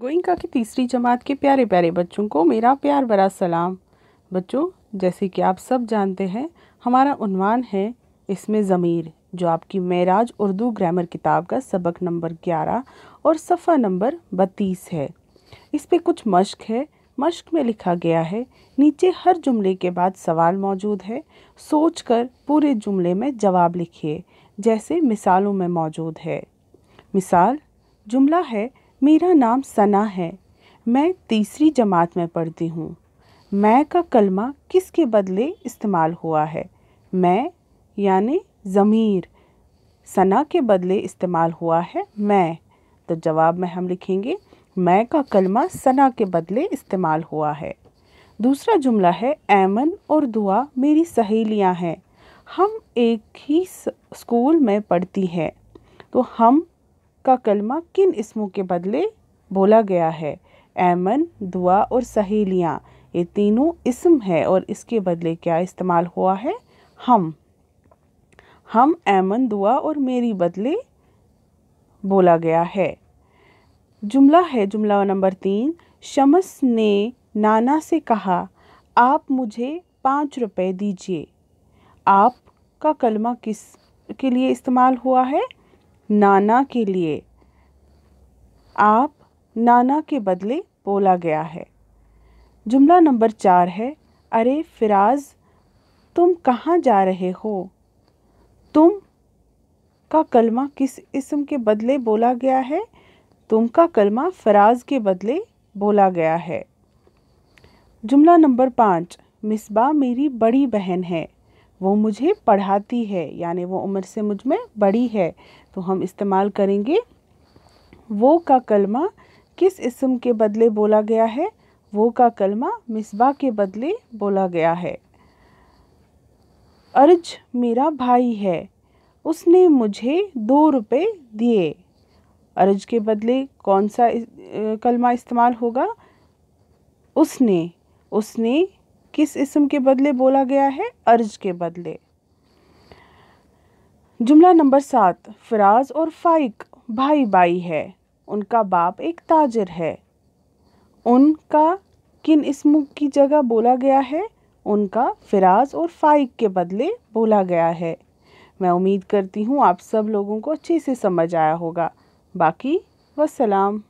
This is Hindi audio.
गोइंका की तीसरी जमात के प्यारे प्यारे बच्चों को मेरा प्यार बरा सलाम बच्चों जैसे कि आप सब जानते हैं हमारा उनवान है इसमें ज़मीर जो आपकी मेराज उर्दू ग्रामर किताब का सबक नंबर ग्यारह और सफ़ा नंबर बत्तीस है इस पर कुछ मश्क है मश्क में लिखा गया है नीचे हर जुमले के बाद सवाल मौजूद है सोच कर पूरे जुमले में जवाब लिखिए जैसे मिसालों में मौजूद है मिसाल जुमला है मेरा नाम सना है मैं तीसरी जमात में पढ़ती हूँ मैं का कलमा किसके बदले इस्तेमाल हुआ है मैं यानि ज़मीर सना के बदले इस्तेमाल हुआ है मैं तो जवाब में हम लिखेंगे मैं का कलमा सना के बदले इस्तेमाल हुआ है दूसरा जुमला है ऐमन और दुआ मेरी सहेलियां हैं हम एक ही स्कूल में पढ़ती हैं तो हम का कलमा किन इसमों के बदले बोला गया है ऐमन दुआ और सहेलियाँ ये तीनों इसम है और इसके बदले क्या इस्तेमाल हुआ है हम हम ऐमन दुआ और मेरी बदले बोला गया है जुमला है जुमला नंबर तीन शमस ने नाना से कहा आप मुझे पाँच रुपये दीजिए आप का कलमा किस के लिए इस्तेमाल हुआ है नाना के लिए आप नाना के बदले बोला गया है जुमला नंबर चार है अरे फिराज तुम कहाँ जा रहे हो तुम का कलमा किस इसम के बदले बोला गया है तुम का कलमा फराज के बदले बोला गया है जुमला नंबर पाँच मिसबा मेरी बड़ी बहन है वो मुझे पढ़ाती है यानी वो उम्र से मुझ में बड़ी है तो हम इस्तेमाल करेंगे वो का कलमा किस इसम के बदले बोला गया है वो का कलमा मिसबा के बदले बोला गया है अर्ज मेरा भाई है उसने मुझे दो रुपये दिए अर्ज के बदले कौन सा कलमा इस्तेमाल होगा उसने उसने किस इसम के बदले बोला गया है अर्ज के बदले जुमला नंबर सात फराज और फाइक भाई भाई है उनका बाप एक ताजर है उनका किन इसम की जगह बोला गया है उनका फराज और फाइक के बदले बोला गया है मैं उम्मीद करती हूँ आप सब लोगों को अच्छे से समझ आया होगा बाकी वसलाम